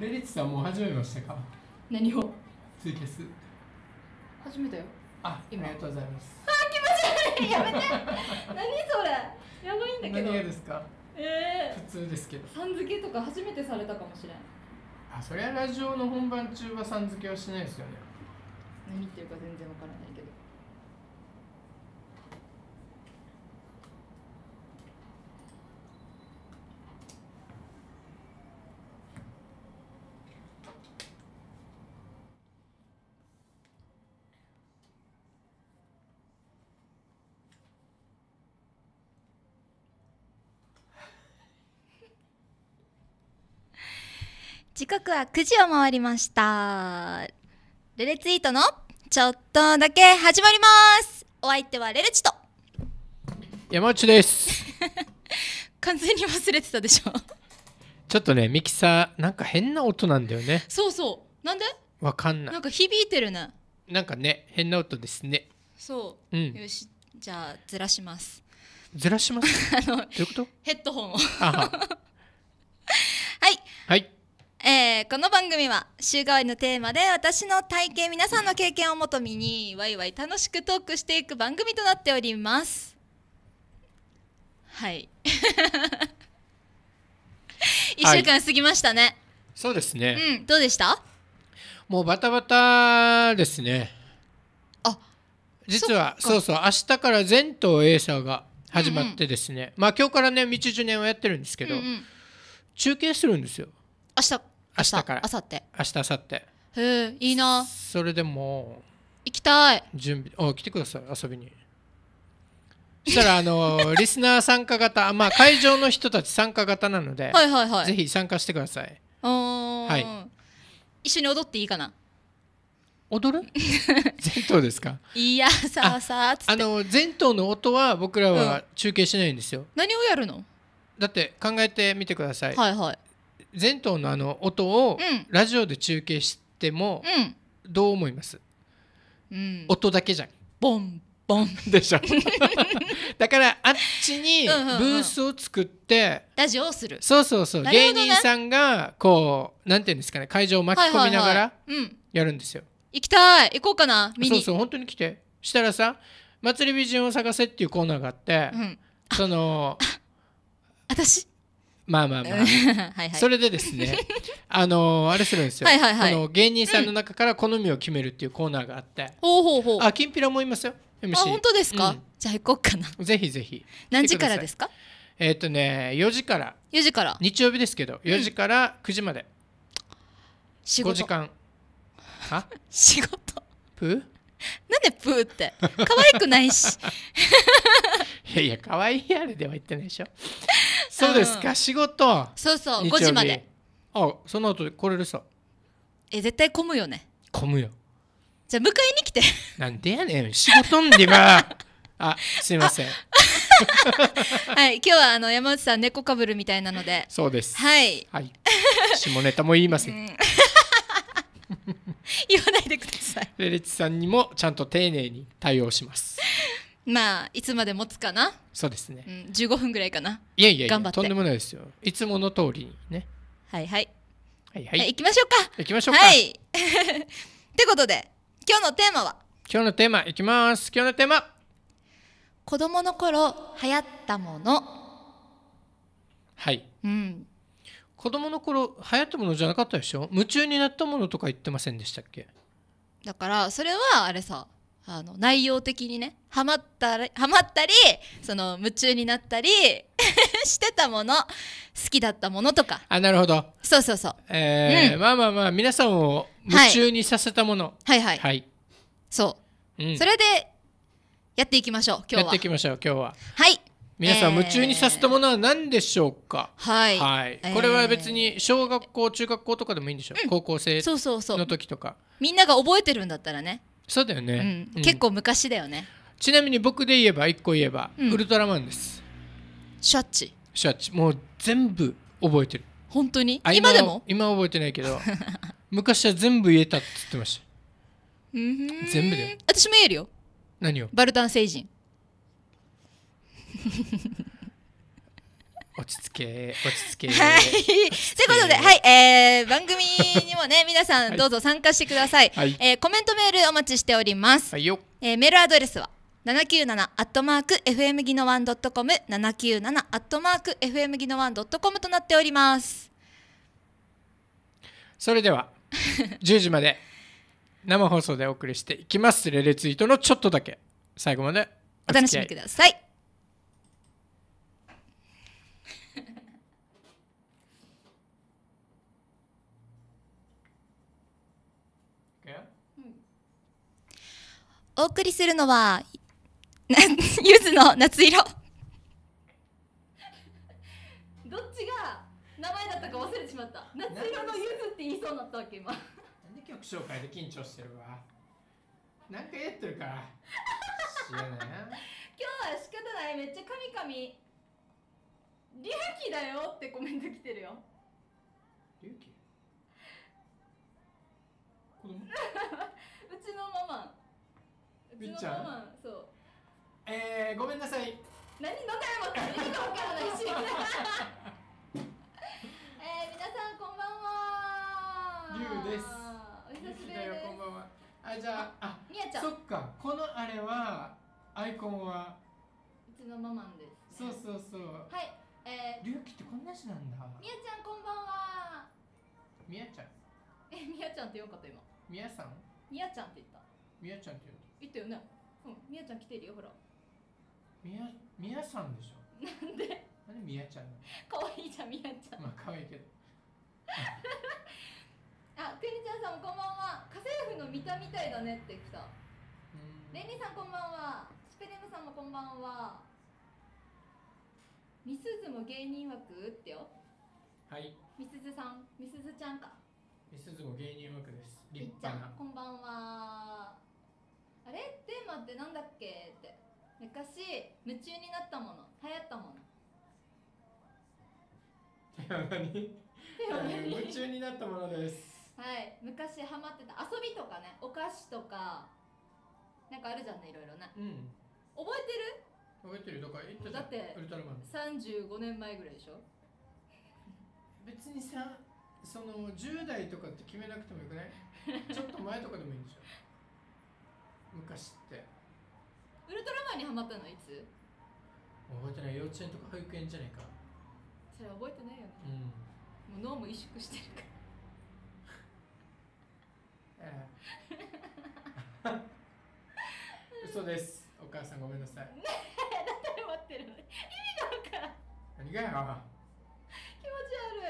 レリツさんもう始めましたか何をツイキャス始めたよあ今ありがとうございますあ気持ち悪いやめて 何それやばいんだけど何ですかええー、普通ですけどさん付けとか初めてされたかもしれんあそりゃラジオの本番中はさん付けはしないですよね何言ってるか全然わからないけど刻は9時を回りましたレレツイートのちょっとだけ始まりますお相手はレレチと山内です 完全に忘れてたでしょちょっとねミキサーなんか変な音なんだよねそうそうなんでわかんないなんか響いてるねなんかね変な音ですねそう、うん、よしじゃあずらしますずらします あのどういうことヘッドホンを はいはいえー、この番組は週替わりのテーマで私の体験皆さんの経験をもとみにわいわい楽しくトークしていく番組となっておりますはい1 週間過ぎましたね、はい、そうですねうんどうでしたもうバタバタですねあ実はそうそう明日から全島エーが始まってですね、うんうん、まあ今日からね道1年をやってるんですけど、うんうん、中継するんですよ明日明日からあさって明日明後日へえいいなそれでも行きたい準備あ来てください遊びにそしたらあのー リスナー参加型まあ会場の人たち参加型なのではいはいはいぜひ参加してくださいはい一緒に踊っていいかな踊る 前頭ですかいやさあさあっつってあの前頭の音は僕らは中継しないんですよ、何をやるのだって考えてみてくださいはいはい前頭のあの音をラジオで中継しても、どう思います、うん、音だけじゃんボンボンでしょ だからあっちにブースを作ってラジオをするそうそうそう、ね、芸人さんがこうなんていうんですかね会場を巻き込みながらやるんですよ、行きたい行こうかな見にそうそう本当に来てしたらさ「祭り美人を探せ」っていうコーナーがあって、うん、その私まあまあまあ はい、それでですね あのあれするんですよ、はいはいはい、あの芸人さんの中から好みを決めるっていうコーナーがあって、ほうほうほうあきんぴらもいますよ MC あ本当ですか、うん、じゃあ行こうかなぜひぜひ何時からですかえっ、ー、とね4時から4時から日曜日ですけど4時から9時まで、うん、仕5時間は 仕事プなんでプーって可愛くないしいやいや可愛いあれでは言ってないでしょそうですか、仕事そうそう5時まであその後来れるさえ絶対混むよね混むよじゃあ迎えに来てなんでやねん仕事んでばあすいません はい今日はあの山内さん猫かぶるみたいなのでそうですはい、はい、下ネタも言いません、言わないでくださいさいレレチさんにもちゃんと丁寧に対応しますまあいつまで持つかなそうですね、うん、分ぐらいかないやいやいや頑張ってとんでもないですよいつもの通りにねはいはいはいはい、はい、行きましょうか行きましょうかはい ってことで今日のテーマは今日のテーマいきます今日のテーマ子供の頃流行ったものはい、うん、子供の頃流行ったものじゃなかったでしょ夢中になったものとか言ってませんでしたっけだからそれはあれさあの内容的にねハマったりハマったりその夢中になったり してたもの好きだったものとかあなるほどそうそうそうえーうんまあまあまあ皆さんを夢中にさせたものはいはい、はい、そう、うん、それでやっていきましょう今日はやっていきましょう今日ははい皆さん夢中にさせたものは何でしょうか、えー、はい、はい、これは別に小学校中学校とかでもいいんでしょう、うん、高校生の時とかみんなが覚えてるんだったらねそうだよね、うん、結構昔だよね、ちなみに僕で言えば1個言えば、うんウルトラマンですシャッチシャッチもう全部覚えてる本当に今でも今は覚えてないけど 昔は全部言えたって言ってました全全部で私も言えるよ何をバルタン星人落ち着け落ち着けはいということではい、えー、番組にもね 皆さんどうぞ参加してください、はい、えー、コメントメールお待ちしております、はい、えー、メールアドレスは七九七アットマーク fm ギノワンドットコム七九七アットマーク fm ギノワンドットコムとなっておりますそれでは10 時まで生放送でお送りしていきますレレツイートのちょっとだけ最後までお楽しみくださいお送りするのは、ゆずの夏色。どっちが名前だったか忘れちまった。夏色のゆずって言いそうになったわけ、今。なんで曲紹介で緊張してるわ。何回やってるから。知らない今日は仕方ない、めっちゃカミカミ。リュウキだよってコメント来てるよ。リュウキうちのママ。みっちゃんそうえー、ごめんなさい何のからも意味が分からないし えー、皆さんこんばんはりゅうですお久しぶりですこんばんはあじゃああみやちゃんそっかこのあれはアイコンはうちのママンです、ね、そうそうそうはいえー、りゅうきってこんな字なんだみやちゃんこんばんはみやちゃんえみやちゃんってよかった今みやさんみやちゃんって言ったみやちゃんって言っ行ったよねうんみやちゃん来てるよほらみやみやさんでしょなんでなんでみやちゃん可愛いじゃんみやちゃんまあ可愛いけど あくにちゃんさんこんばんは家政婦の見たみたいだねって来たレニさんこんばんはスペレムさんもこんばんはみすずも芸人枠ってよはいみすずさんみすずちゃんかみすずも芸人枠です立派なこんばんはあれテーマってなんだっけって昔夢中になったもの流行ったものテーマ何夢中になったものですはい昔ハマってた遊びとかねお菓子とかなんかあるじゃんねいろいろね、うん、覚えてる覚えてるだから言っただってウルトラマン35年前ぐらいでしょ別にさその10代とかって決めなくてもよくないちょっと前とかでもいいんでしょ昔ってウルトラマンにハマったのいつ覚えてない幼稚園とか保育園じゃないかそれ覚えてないよね、うん、もう脳も萎縮してるからええ嘘ですお母さんごめんなさいねえだって待ってるの意味が分からん何がよ気持ち悪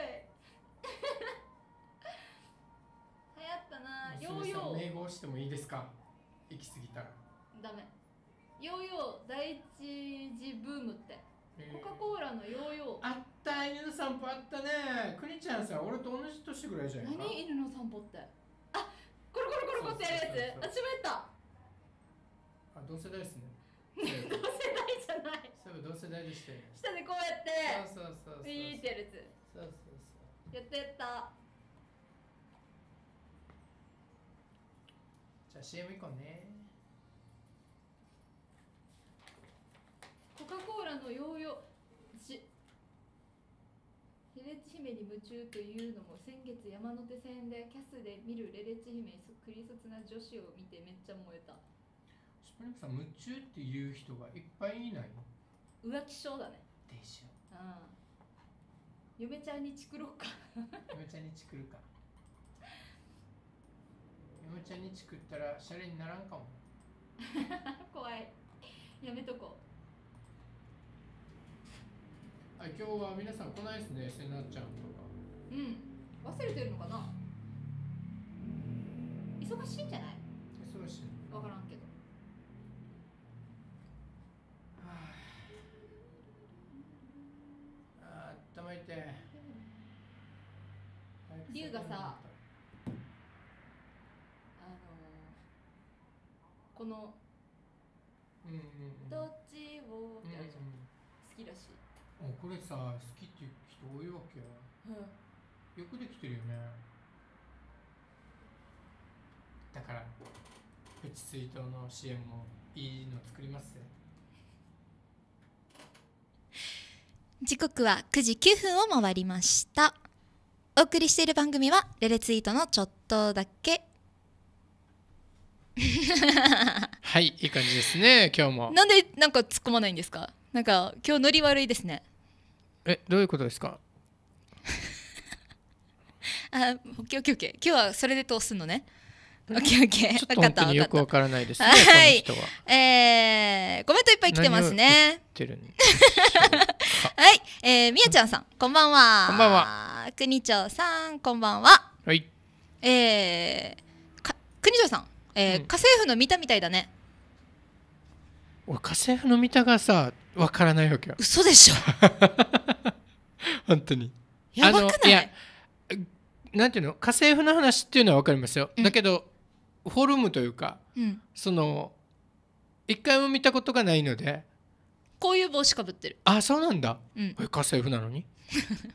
い 流行ったなヨーヨー名号してもいいですか行き過ぎたらダメヨーヨー第一次ブームってコカ・コーラのヨーヨーあった犬の散歩あったねクニちゃんさ俺と同じ年ぐらいじゃない何犬の散歩ってあコロコロコロコロってやるやつあもったあ同世代ですね同世代じゃないそう同世代でしてよ下でこうやってそうそうそうそうそう そうそうそうやってやったじゃあ CM こうねコカ・コーラのヨーヨーしレレチ姫に夢中というのも先月山手線でキャスで見るレレチ姫にクリソツな女子を見てめっちゃ燃えたスプリンクさん夢中っていう人がいっぱいいない浮気症だねでしょうん嫁ちゃんにチクろうか 嫁ちゃんにチクるかむちゃに作ったらシャレにならんかも 怖いやめとこうあ今日は皆さん来ないですねせなちゃんとかうん忘れてるのかな忙しいんじゃない忙しい分からんけどはああたまいて龍がさこの「どっちを」ってあるじゃん、うんうん、好きらしいもうこれさ好きっていう人多いわけよ、うん、よくできてるよねだからプチ水筒の支援もいいの作ります時刻は9時9分を回りましたお送りしている番組は「レレツイートのちょっとだけ」はい、いい感じですね、今日も。なんで、なんか突っ込まないんですか。なんか、今日ノリ悪いですね。え、どういうことですか。あ、オッケー、オッケー、オッケー、今日はそれで通すのね。オッケー、オッケー、分かった。よくわからないです、ね、はい、えー、コメントいっぱい来てますね。はい、えー、みやちゃんさん、こんばんは。こんばんは。くに国長さん、こんばんは。はい。えー、か、国長さん。えー、うん、家政婦の見たみたいだね俺家政婦の見たがさわからないわけよ嘘でしょ 本当にやばくないなんていうの家政婦の話っていうのは分かりますよ、うん、だけどフォルムというか、うん、その一回も見たことがないのでこういう帽子かぶってるあそうなんだ、うん、家政婦なのに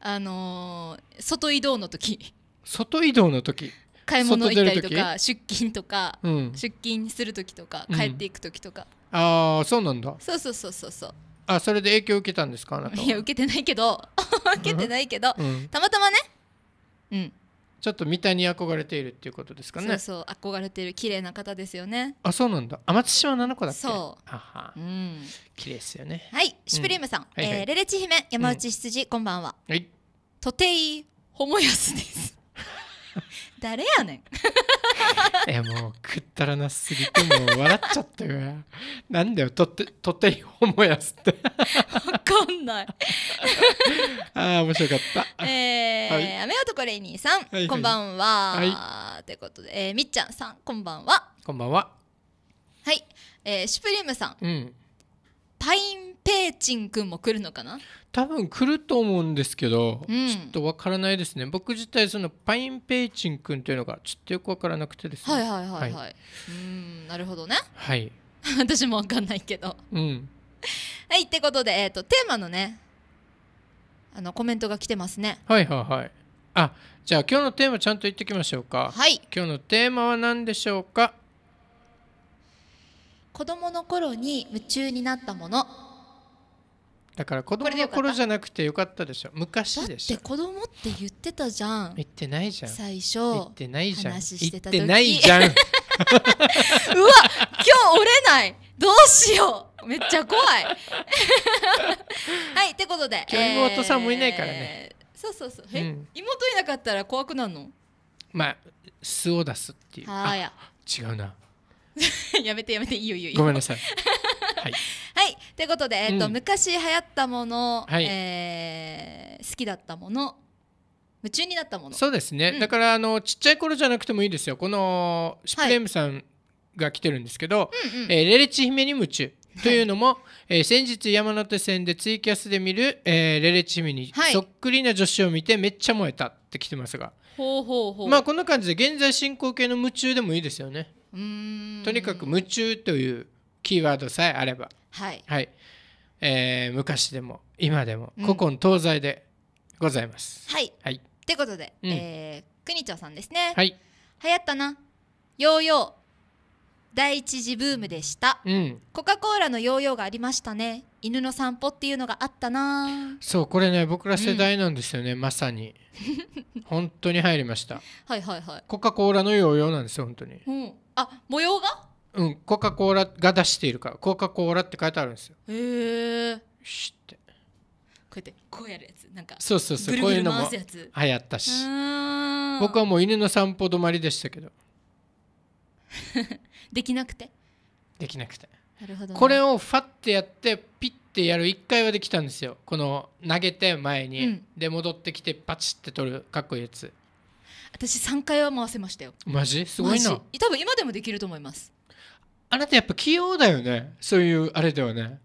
あのー、外移動の時外移動の時買い物行ったりとか出勤とか、うん、出勤する時とか帰っていく時とか、うん、ああそうなんだそうそうそうそうそうあそれで影響受けたんですかあなたいや受けてないけど 受けてないけど、うん、たまたまねうんちょっと見たに憧れているっていうことですかねそうそう憧れている綺麗な方ですよねあそうなんだ天松島菜々子だっけそうあはうん綺麗ですよねはいシュプリームさん、うん、えーはいはい、レレチ姫山内羊、こんばんははいとていホモやすです 誰やねん いやもうくったらなすぎてもう笑っちゃったよなんだよとってとってほもやすって分かんない ああ面白かったえー、はい、雨男レイニーさん、はい、こんばんは、はい、ということで、えー、みっちゃんさんこんばんはこんばんははい、えー、シュプリームさん、うん、パインペーチン君も来るのかな多分来ると思うんですけど、うん、ちょっとわからないですね僕自体そのパインペーチン君というのがちょっとよくわからなくてですねはいはいはいはい、はい、うんなるほどねはい 私もわかんないけどうんはいってことでえっ、ー、とテーマのねあのコメントが来てますねはいはいはいあじゃあ今日のテーマちゃんと言ってきましょうかはい今日のテーマは何でしょうか子供の頃に夢中になったものだから子供の頃じゃなくてよかったでしょ昔でしょだって子供って言ってたじゃん言ってないじゃん最初言ってないじゃん話してた時言ってないじゃん うわ今日折れないどうしようめっちゃ怖い はいってことで今日妹さんもいないからね、えー、そうそうそうえ、うん、妹いなかったら怖くなるのまあ素を出すっていうあ違うな やめてやめていいよいいよごめんなさいはい、はい、ということで、えっと、うん、昔流行ったもの、はい、えー、好きだったもの夢中になったものそうですね、うん、だからあのちっちゃい頃じゃなくてもいいですよこのシプレムさんが来てるんですけど「はいうんうん、えー、レレチ姫に夢中」というのも、はい、えー、先日山手線でツイキャスで見る、えー、レレチ姫にそっくりな女子を見てめっちゃ燃えたって来てますが、はい、ほうほうほうまあこんな感じで現在進行形の夢中でもいいですよねとにかく夢中というキーワードさえあれば、はい、はい、えー、昔でも今でも古今東西でございます。うん、はい、はい、ということで、うん、えー、国長さんですね。はい、流行ったなヨーヨー第一次ブームでした、うん、コカ・コーラのヨーヨーがありましたね犬の散歩っていうのがあったなそうこれね僕ら世代なんですよね、うん、まさに 本当に入りましたはいはいはいコカ・コーラのヨーヨーなんですよ本当に、うん、あ模様がうんコカ・コーラが出しているからコカ・コーラって書いてあるんですよへえしってこうやってこうやるやつなんかそうそうそうこういうのも流行ったし僕はもう犬の散歩止まりでしたけど できなくてできなくてなるほど、ね、これをファッてやってピッてやる1回はできたんですよこの投げて前に、うん、で戻ってきてパチって取るかっこいいやつ私3回は回せましたよマジすごいな多分今でもできると思いますあなたやっぱ器用だよねそういうあれだよね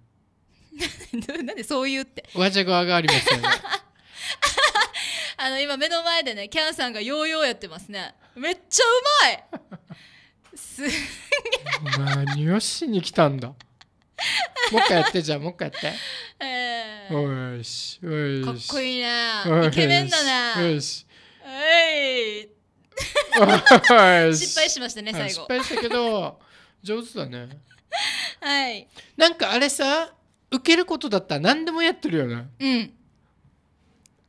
なんでそういうってわちゃがわがありますよね あの今目の前でねキャンさんがヨーヨーやってますねめっちゃうまいすげえ何をしに来たんだもう一回やってじゃあもう一回やって。えー、おいしおいし。かっこいいね。イケメンだね。よしい 失敗しましたね最後失敗したけど上手だねはいなんかあれさ受けることだったら何でもやってるよねうん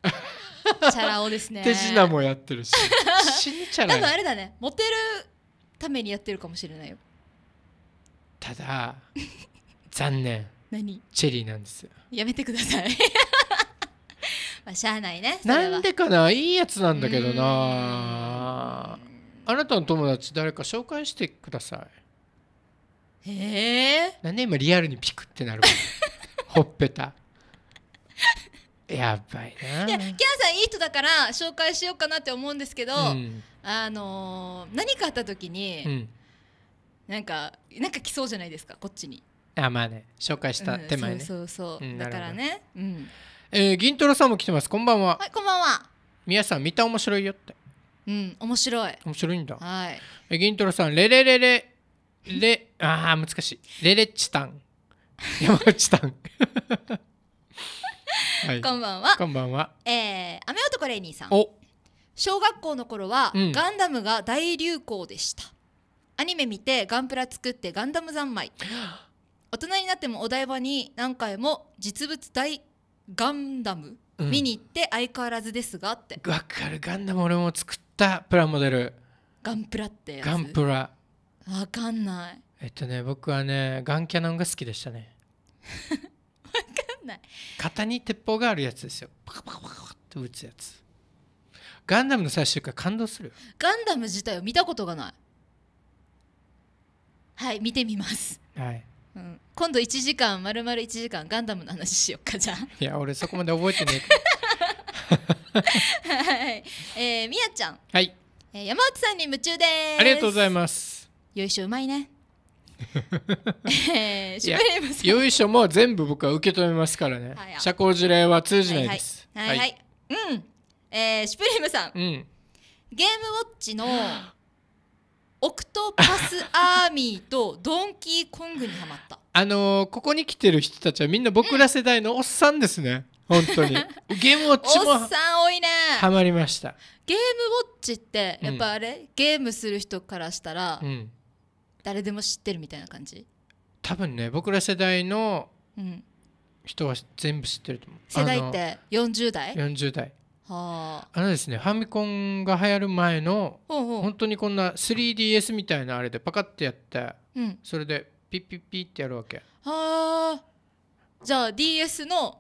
チャラ男ですね手品もやってるし 死にチャラ多分あれだねモテるためにやってるかもしれないよただ残念何チェリーなんですよやめてくださいあ、しゃあないねなんでかないいやつなんだけどなあなたの友達誰か紹介してくださいへえ何んで今リアルにピクってなる ほっぺたやばいな。いや、キャンさんいい人だから紹介しようかなって思うんですけど、うん、あのー、何かあった時に、うん、なんかなんか来そうじゃないですかこっちに。あまあね紹介した手前ね。うん、そうそうそう、だからね。うんえー、銀トロさんも来てます。こんばんは。はい、こんばんは。皆さん見た面白いよって。うん、面白い。面白いんだ。はい。えー、銀トロさん、レレレレレああ難しい。レレッチタン。山内タン。はい、こんばんは。こんばんは。えー、雨男レイニーさん。小学校の頃は、うん、ガンダムが大流行でしたアニメ見てガンプラ作ってガンダム三昧 大人になってもお台場に何回も実物大ガンダム、見に行って相変わらずですがってわかるガンダム俺も作ったプラモデルガンプラってやつガンプラわかんないえっとね僕はねガンキャノンが好きでしたね わかんない型に鉄砲があるやつですよパカパカパカって撃つやつガンダムの最終回感動するガンダム自体を見たことがないはい見てみますはいうん、今度1時間まるまる1時間ガンダムの話しようかじゃあいや俺そこまで覚えてねえはいえー、みやちゃんはい、えー、山内さんに夢中ですありがとうございますよいしょうまいねえー、シュプレームさんよいしょも全部僕は受け止めますからね、社交辞令は通じないですはいはい、はいはい、うん、えー、シュプレームさん、うん、ゲームウォッチのオクトパスアーミーとドンキーコングにはまったあのー、ここに来てる人たちはみんな僕ら世代のおっさんですね、うん、本当に ゲームウォッチもおっさん多いねはまりましたゲームウォッチってやっぱあれ、うん、ゲームする人からしたら、うん、誰でも知ってるみたいな感じ多分ね僕ら世代の人は全部知ってると思う、世代って40代 ?40 代あのですねファミコンが流行る前のほ本当にこんな 3DS みたいなあれでパカッてやって、うん、それでピッピッピッってやるわけあじゃあ DS の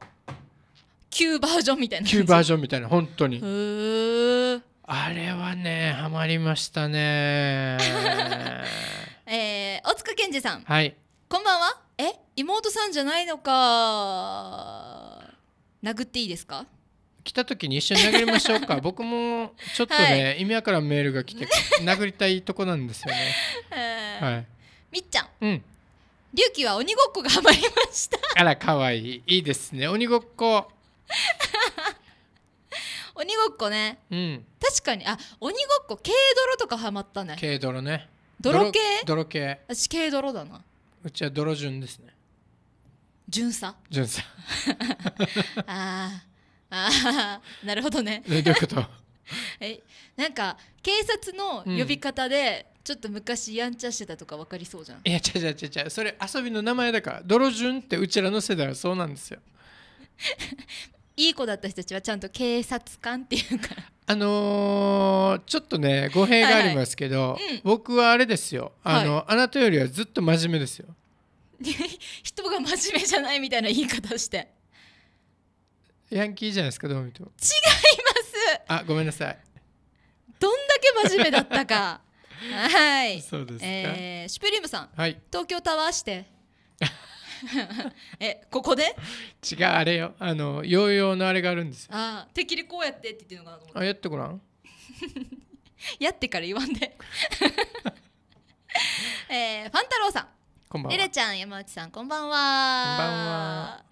旧バージョンみたいな旧バージョンみたいな本当にあれはねハマりましたね えー、大塚健二さんはいこんばんはえ妹さんじゃないのか殴っていいですか来た時に一緒に殴りましょうか 僕もちょっとね、はい、意味わからんメールが来て殴りたいとこなんですよねはい、みっちゃん、うん、龍騎は鬼ごっこがハマりましたあらかわいいいいですね鬼ごっこ 鬼ごっこね、うん、確かにあ鬼ごっこ軽泥とかハマったね軽泥ね泥系泥系私軽泥だなうちは泥順ですね順さ順さあああ あなるほどねえどういうこと えなんか警察の呼び方で、ちょっと昔やんちゃしてたとか分かりそうじゃんいや違う違う違うそれ遊びの名前だから泥順ってうちらの世代はそうなんですよ いい子だった人たちはちゃんと警察官っていうからあのー、ちょっとね語弊がありますけど、はいはいうん、僕はあれですよあの、はい、あなたよりはずっと真面目ですよ人が真面目じゃないみたいな言い方してヤンキーじゃないですかどう見ても違いますあごめんなさいどんだけ真面目だったか はいそうですえー、シュプリームさん、はい、東京タワーして えここで違うあれよあのヨーヨーのあれがあるんですよああてっきりこうやってって言ってるのかなと思ってあやってごらん やってから言わんでえー、ファン太郎さんこんばんはエレちゃん山内さんこんばんはこんばんは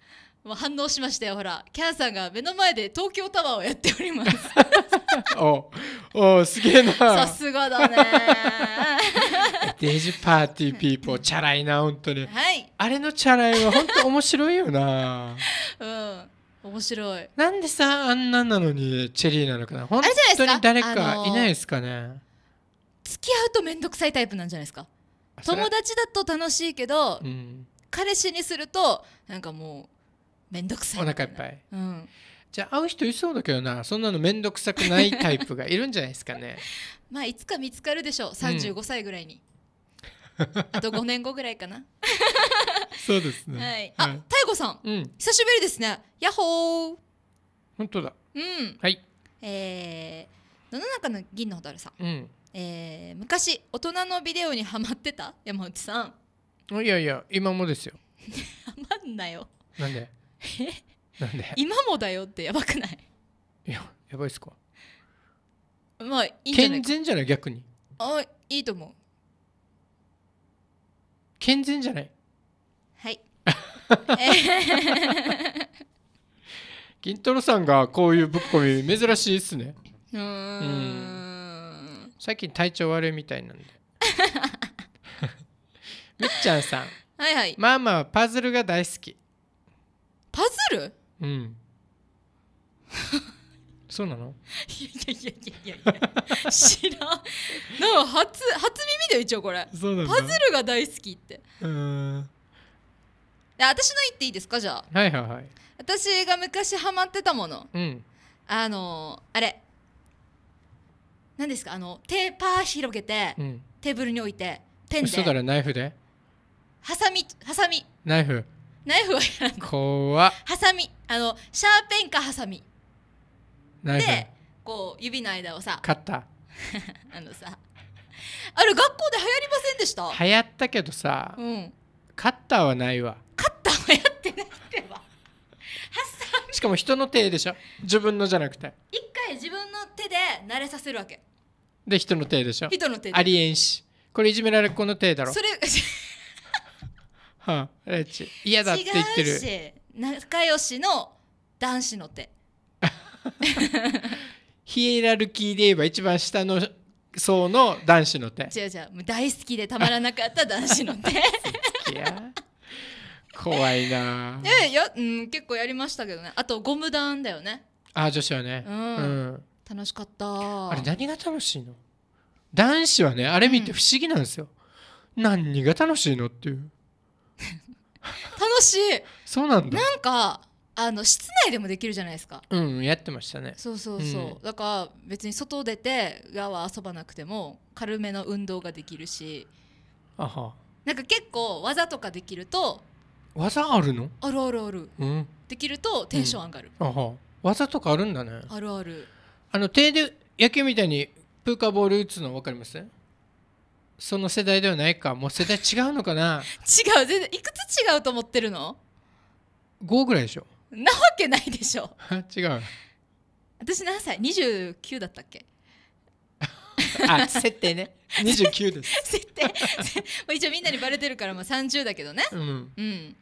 もう反応しましたよほらキャンさんが目の前で東京タワーをやっております おおすげえなさすがだね デジパーティーピーポーチャラいな本当に、はい、あれのチャラいは本当面白いよなうん面白いなんでさあんなんなのにチェリーなのかな本当に誰かいないですかね、あのー、付き合うと面倒くさいタイプなんじゃないですか友達だと楽しいけど、うん、彼氏にするとなんかもう面倒くさいお腹いっぱい、うん、じゃあ会う人いそうだけどなそんなの面倒くさくないタイプがいるんじゃないですかね まあいつか見つかるでしょう35歳ぐらいに、うん、あと5年後ぐらいかな そうですね、はい、あ、っい、太さん、うん、久しぶりですねヤッホー本当だうんはいえー、世の中の銀の蛍さん、うん、えー、昔大人のビデオにはまってた山内さんいやいや今もですよはま んなよなんで なんで今もだよってやばくないいややばいっすかまあいいい健全じゃない逆にあいいと思う健全じゃないはい金 太郎さんがこういうぶっこみ珍しいっすねうん最近体調悪いみたいなんで みっちゃんさんはいはいまあまあパズルが大好きパズルうん そうなのいやいやいやいやいや知らんなんか初初耳だよ一応これパズルが大好きってうん私の言っていいですかじゃあはいはいはい私が昔ハマってたもの、うん、あのあれ何ですかあの手パー広げて、うん、テーブルに置いてペンでそうだらナイフでハサミハサミナイフナイフはやらない怖ハサミあのシャーペンかハサミナイフでこう指の間をさカッターあのさあれ学校で流行りませんでした流行ったけどさ、うん、カッターはないわカッターはやってなくては しかも人の手でしょ自分のじゃなくて一回自分の手で慣れさせるわけで人の手でしょ人の手ありえんしこれいじめられっ子の手だろそれ うんレッチ嫌だって言ってる違うし仲良しの男子の手ヒエラルキーで言えば一番下の層の男子の手違う違うもう大好きでたまらなかった男子の手怖いなえや、うん、結構やりましたけどねあとゴム弾だよねあ女子はね、うん、うん、楽しかったあれ何が楽しいの男子はねあれ見て不思議なんですよ、うん、何が楽しいのっていう楽しいそうなんだなんかあの室内でもできるじゃないですかうんやってましたねそうそうそう、うん、だから別に外出て側は遊ばなくても軽めの運動ができるしあはなんか結構技とかできると技あるのあるあるある、うん、できるとテンション上がる、うん、あは技とかあるんだねあるあるあの手で野球みたいにプーカーボール打つの分かりますその世代ではないかもう世代違うのかな違う全然いくつ違うと思ってるの ?5 ぐらいでしょなわけないでしょ 違う私何歳 ?29 だったっけ あ設定ね29です 設定一応みんなにバレてるからまあ30だけどねうん、うん、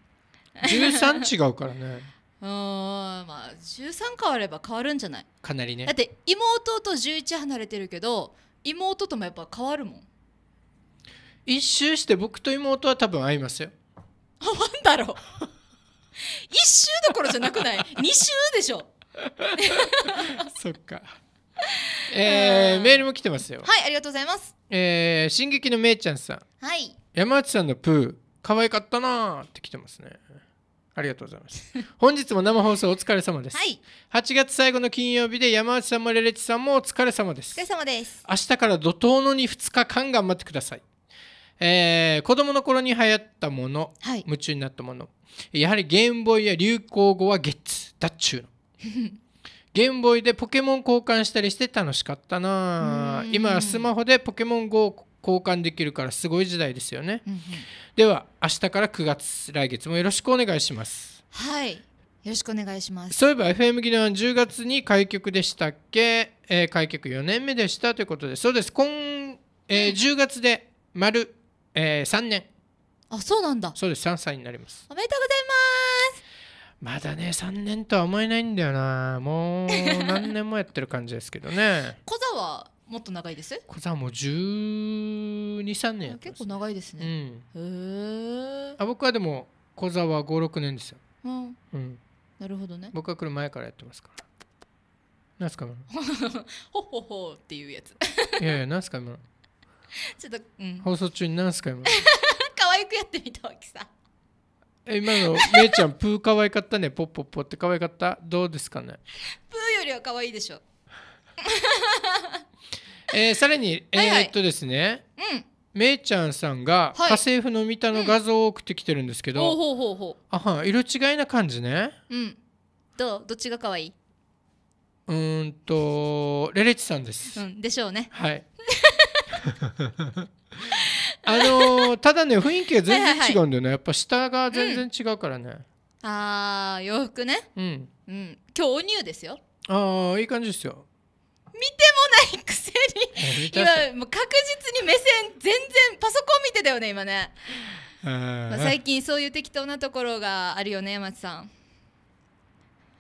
13違うからねうんまあ13変われば変わるんじゃないかなりねだって妹と11離れてるけど妹ともやっぱ変わるもん一周して僕と妹は多分会いますよなだろう一周どころじゃなくない二周でしょ そっかえー、ーメールも来てますよはいありがとうございますえー、進撃のめいちゃんさんはい山内さんのプー可愛かったなーって来てますねありがとうございます。本日も生放送お疲れ様です。はい、8月最後の金曜日で山内さんもレレチさんもお疲れ様です。お疲れ様です。明日から怒涛のに2日間頑張ってください。えー、子供の頃に流行ったもの、はい、夢中になったものやはりゲームボーイや流行語はゲッツだっちゅうの ゲームボーイでポケモン交換したりして楽しかったな今スマホでポケモン GO 交換できるからすごい時代ですよね、うんうん、では明日から9月来月もよろしくお願いしますはいよろしくお願いしますそういえば FM 技能は10月に開局でしたっけ、えー、開局4年目でしたということでそうです今、えー、10月で丸えー、3年あそうなんだそうです3歳になりますおめでとうございますまだね3年とは思えないんだよなもう何年もやってる感じですけどね 小座はもっと長いです小座もう1 2 3年やってます結構長いですね、うん、へえ僕はでも小座は56年ですよ、うん、うん、なるほどね僕が来る前からやってますからなんすか今の ほほほっていうやついやいやなんすか今の ちょっと、うん、放送中に何すか今 可愛くやってみたわきさえ今のめいちゃんプー可愛かったねポッポッポって可愛かったどうですかねプーよりは可愛いでしょ えー、さらに、えーはい、っとですね、うんめいちゃんさんが家政婦の三田の画像を送ってきてるんですけど、はいうん、ほうほうほうほう色違いな感じねうんどうどっちが可愛いうんとレレチさんです、うん、でしょうねはい あのー、ただね雰囲気が全然違うんだよね、はいはいはい、やっぱ下が全然違うからね、うん、ああ洋服ねうん、うん、今日お乳ですよああいい感じですよ見てもないくせに今もう確実に目線全然パソコン見てたよね今ね、まあ、最近そういう適当なところがあるよね山内さん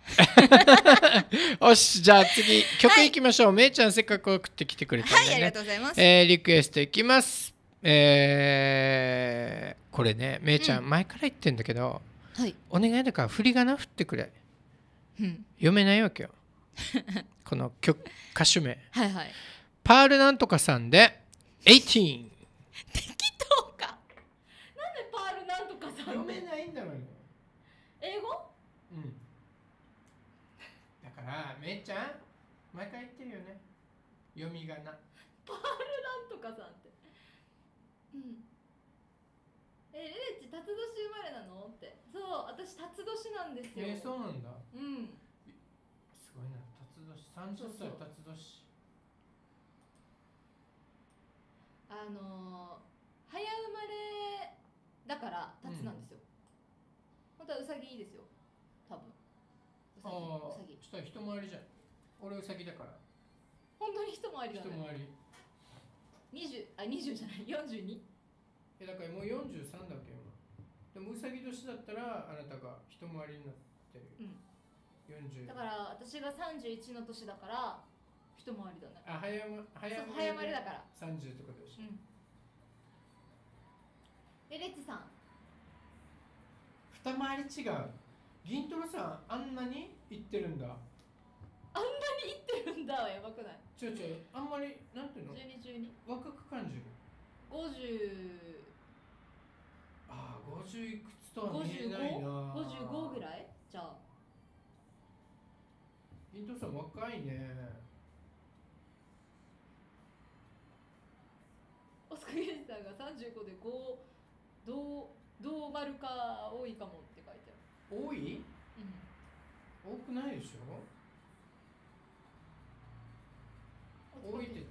よしじゃあ次曲いきましょう、はい、めいちゃんせっかく送ってきてくれたんで、ね、はいありがとうございます、えー、リクエストいきますえー、これねめいちゃん、うん、前から言ってんだけど、はい、お願いだから振り仮名振ってくれ、うん、読めないわけよ この曲歌手名はいはいパールなんとかさんで18適当かなんでパールなんとかさん読めないんだろう英語うんめいちゃん毎回言ってるよね読みがなパールなんとかさんってうんえレレッチ辰年生まれなのってそう私辰年なんですよえー、そうなんだうんすごいな辰年30歳辰年あのー、早生まれだから辰なんですよ、うん、本当はうさぎいいですよさぎうさぎしたら一回りじゃん俺うさぎだから本当に一回りだ一ね回り20あ20じゃない42えだからもう43だっけ今でもうさぎ年だったらあなたが一回りになってるうん40だから私が31の年だから一回りだねあ早ま早そ早まりだから30ってことでしうんえレッチさん二回り違う銀トロさんあんなに行ってるんだあんなに行ってるんだはやばくない違う違うあんまりなんていうの1212若く感じる50ああ50いくつとは見えないな 55? 55ぐらいじゃあ銀トロさん若いねオスカゲンさんが35で5どうどう丸か多いかも多い、うん、多くないでしょ多いって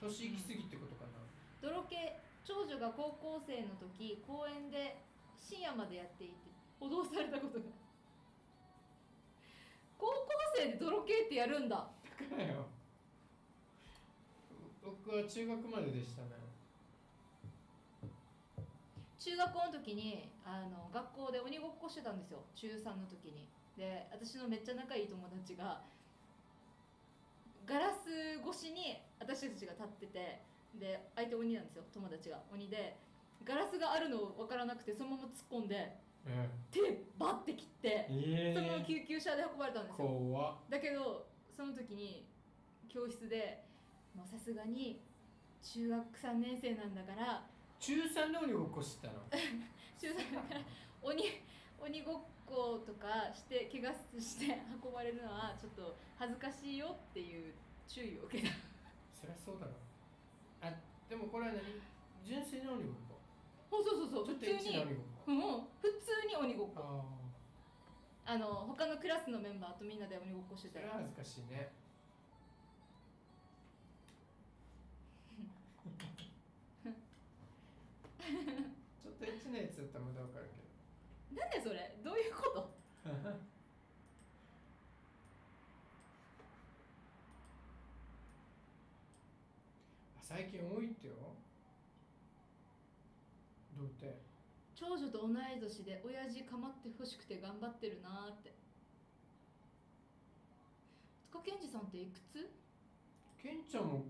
年いきすぎってことかな、泥系長女が高校生の時公園で深夜までやっていて補導されたことが 高校生で泥系ってやるんだだからよ僕は中学まででしたね中学校の時にあの学校で鬼ごっこしてたんですよ中3の時にで私のめっちゃ仲いい友達がガラス越しに私たちが立っててで相手鬼なんですよ友達が鬼でガラスがあるの分からなくてそのまま突っ込んで、うん、手バッて切って、えー、そのまま救急車で運ばれたんですよだけどその時に教室でさすがに中学3年生なんだから中3で鬼ごっこしてたの 中三から鬼鬼ごっことかして怪我して運ばれるのはちょっと恥ずかしいよっていう注意を受けた そりゃそうだろあでもこれは何純粋な鬼ごっこそうそうそう普通にうん普通に鬼ごっこあの他のクラスのメンバーとみんなで鬼ごっこしてたら恥ずかしいねちょっとエッチなやつだったら駄わかるけどなんでそれどういうこと 最近多いってよどうって長女と同い年で親父構ってほしくて頑張ってるなーって塚健二さんっていくつ健ちゃんも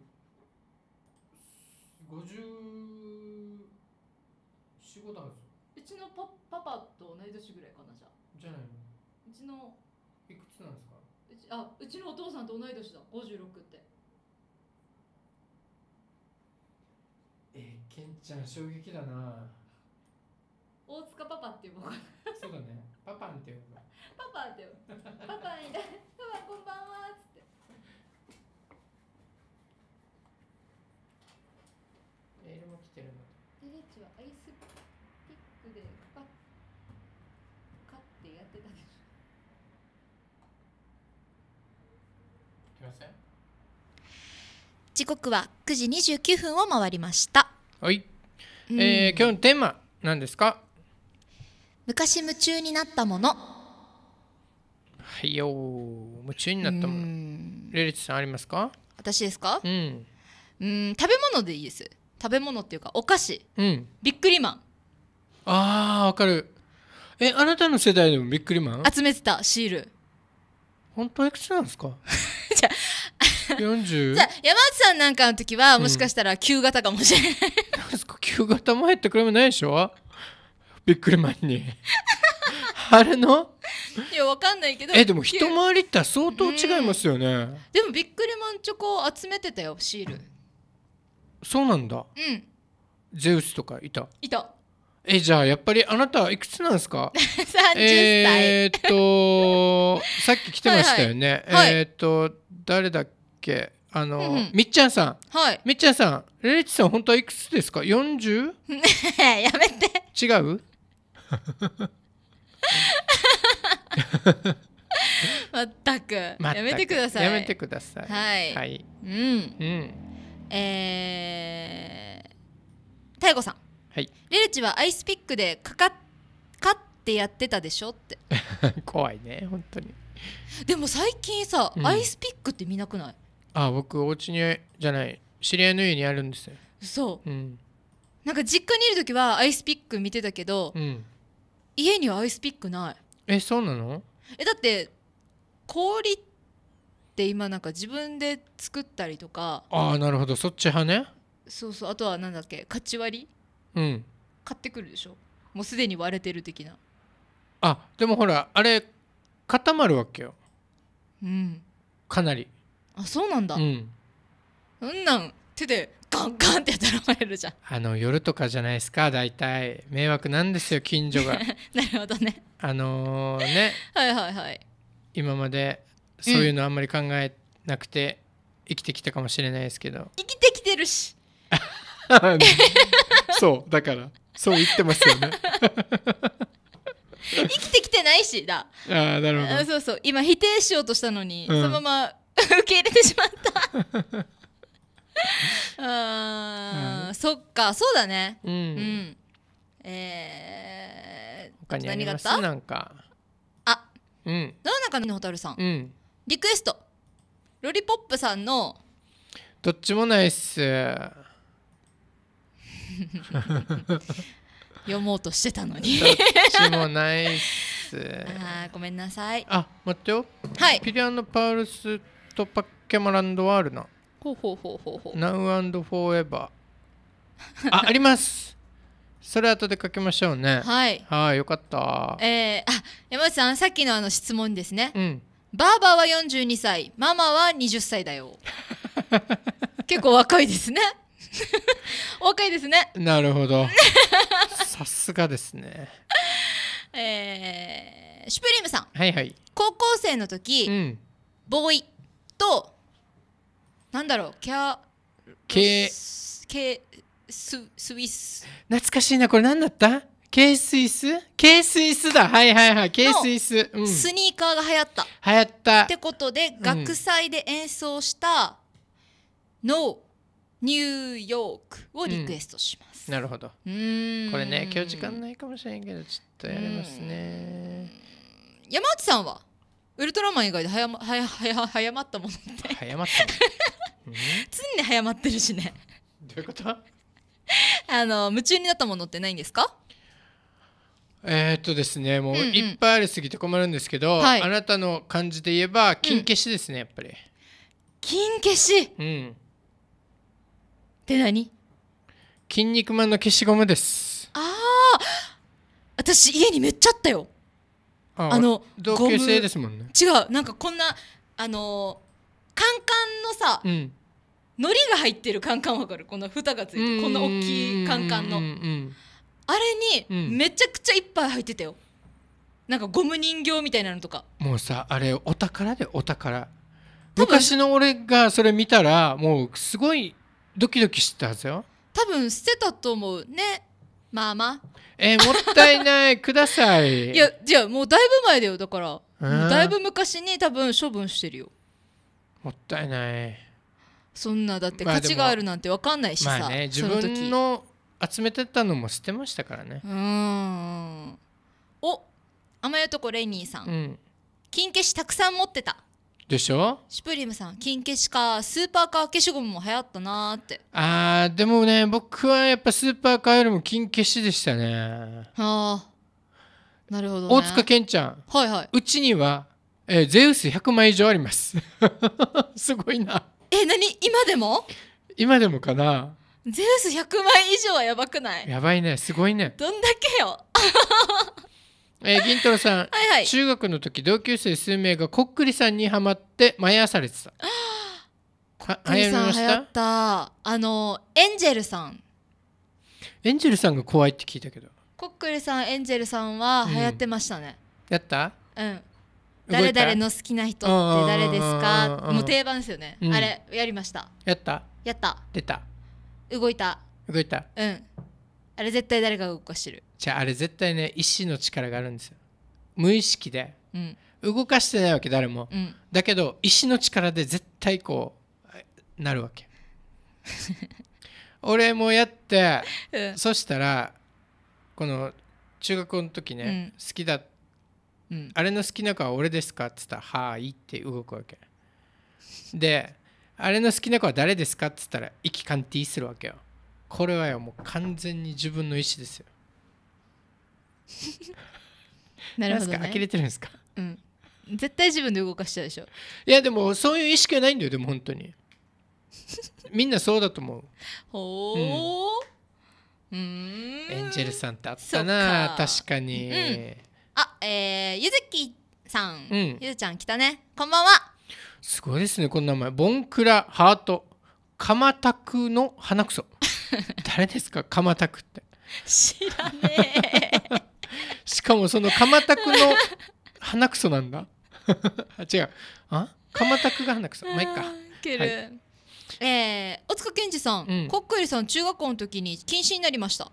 50仕事あるんですようちのパパパと同い年ぐらいかなじゃあじゃないのうちのいくつなんですかうちあうちのお父さんと同い年だ56ってえー、ケンちゃん衝撃だな大塚パパって呼ぼうかなそうだねパパンって呼ぶパパって呼ぶパパにパパこんばんは時刻は9時29分を回りましたはい、うん、え今日のテーマ何ですか昔夢中になったものはいよ夢中になったものレレチさんありますか私ですかうんうん食べ物でいいです食べ物っていうかお菓子、うん、ビックリマンあーわかるえあなたの世代でもビックリマン集めてたシール本当いくつなんですか 40? じゃ山内さんなんかの時はもしかしたら旧型かもしれない、うん、ですか旧型前ってもないでしょびっくりマンにあれのいやわかんないけどえでも一回りって相当違いますよね、でもびっくりマンチョコを集めてたよシールそうなんだうんゼウスとかいたいたえじゃあやっぱりあなたいくつなんですか ?30 歳 えっとさっき来てましたよね、はいはい、えっと誰だっけあの、うんみっちゃんさん、はい、みっちゃんさんレレチさん本当はいくつですか 40? やめて違うまったくやめてくださいやめてくださいはい、はい、うん、うん、えー、太鼓さんはいレレチはアイスピックでかかかってやってたでしょって 怖いね本当にでも最近さ、うん、アイスピックって見なくないあ僕お家にじゃない知り合いの家にあるんですよそう、うん、なんか実家にいる時はアイスピック見てたけど、うん、家にはアイスピックないえそうなのえだって氷って今なんか自分で作ったりとかああなるほどそっち派ねそうそうあとはなんだっけかち割りうん買ってくるでしょもうすでに割れてる的なあでもほらあれ固まるわけようんかなりあそうなんだ、うんうんなん手でガンガンってやったらバレるじゃんあの夜とかじゃないですか大体迷惑なんですよ近所が なるほどねあのーねはいはいはい今までそういうのあんまり考えなくて生きてきたかもしれないですけど生きてきてるし そうだからそう言ってますよね 生きてきてないしだああなるほあどそうそう今否定しようとしたのに、うんそのまま 受け入れてしまった あ、うん、そっかそうだねうん、うん、えー、他にありんかあうん野中の蛍さん、うん、リクエストロリポップさんのどっちもないっす読もうとしてたのにどっちもないっすあごめんなさいあ待ってよはいピリアンのパウルストパッケマランドワールナほうほうほうほうほう Now and Forever あありますそれ後でかけましょうねはいはいよかったえー、あ山内さんさっきのあの質問ですね、うん、バーバーは42歳ママは20歳だよ 結構若いですね 若いですねなるほどさすがですねえー、シュプリームさんはいはい高校生の時、うん、ボーイとなんだろうキャケケススイス懐かしいなこれ何だったケースイスケースイスだはいはいはいケースイス、うん、スニーカーが流行った流行ったってことで、学祭で演奏した「No ニューヨーク」をリクエストします、うん、なるほどこれね今日時間ないかもしれんけどちょっとやりますね山内さんはウルトラマン以外で早ま早早早まったものって早まったうん、常に早まってるしねどういうことあの夢中になったものってないんですかえー、っとですねもういっぱいありすぎて困るんですけど、うんうんはい、あなたの感じで言えば金消しですね、やっぱり金消しうんって何筋肉マンの消しゴムですああ私家にめっちゃあったよあの同級生ですもんね違うなんかこんなあのカンカンのさ、うん、海苔が入ってるカンカンわかるこの蓋がついてこんな大きいカンカンのあれにめちゃくちゃいっぱい入ってたよなんかゴム人形みたいなのとかもうさあれお宝でお宝昔の俺がそれ見たらもうすごいドキドキしてたはずよ多分捨てたと思うねまあまあえー、もったいない くださいいやじゃあもうだいぶ前だよだからだいぶ昔に多分処分してるよもったいないそんなだって価値があるなんて分かんないしさ、まあね、自分の集めてたのも捨てましたからねうんおっ甘いとこレイニーさん、うん、金消したくさん持ってたでしょシュプリームさん金消しかスーパーカー消しゴムも流行ったなーってあーでもね僕はやっぱスーパーカーよりも金消しでしたねああなるほど、ね、大塚健ちゃんはいはいうちには、えー、ゼウス100枚以上あります すごいなえ何今でも今でもかなゼウス100枚以上はやばくないやばいねすごいねどんだけよ えー、銀太郎さんはい、はい、中学の時同級生数名がこっくりさんにはまって迷わされてたこっくりさん流行ったあのエンジェルさんエンジェルさんが怖いって聞いたけどこっくりさんエンジェルさんは流行ってましたね、うん、やったうん誰々の好きな人って誰ですかもう定番ですよね、うん、あれやりましたやったやった出た動いた動いたうんあれ絶対誰か動かしてるじゃああれ絶対ね意の力があるんですよ無意識で、うん、動かしてないわけ誰も、うん、だけど意の力で絶対こうなるわけ 俺もやって、うん、そしたらこの中学校の時ね、好きだ、うん、あれの好きな子は俺ですかっつったら「はい」って動くわけであれの好きな子は誰ですかっつったら息カンティするわけよこれはよもう完全に自分の意思ですよ なるほど、ね、呆れてるんですか、うん、絶対自分で動かしちゃうでしょいやでもそういう意識はないんだよでも本当に みんなそうだと思うほう、うん、エンジェルさんってあったな確かに、うん、あえー、ゆずきさん、うん、ゆずちゃん来たねこんばんはすごいですねこの名前ボンクラハートまたくの花くそ 誰ですか鎌田区って知らねえしかもその鎌田くの鼻くそなんだ あ違うあ鎌田くが鼻くそまあいっかける、はい、えー、大塚健二さん、うん、コックリさん中学校の時に禁止になりました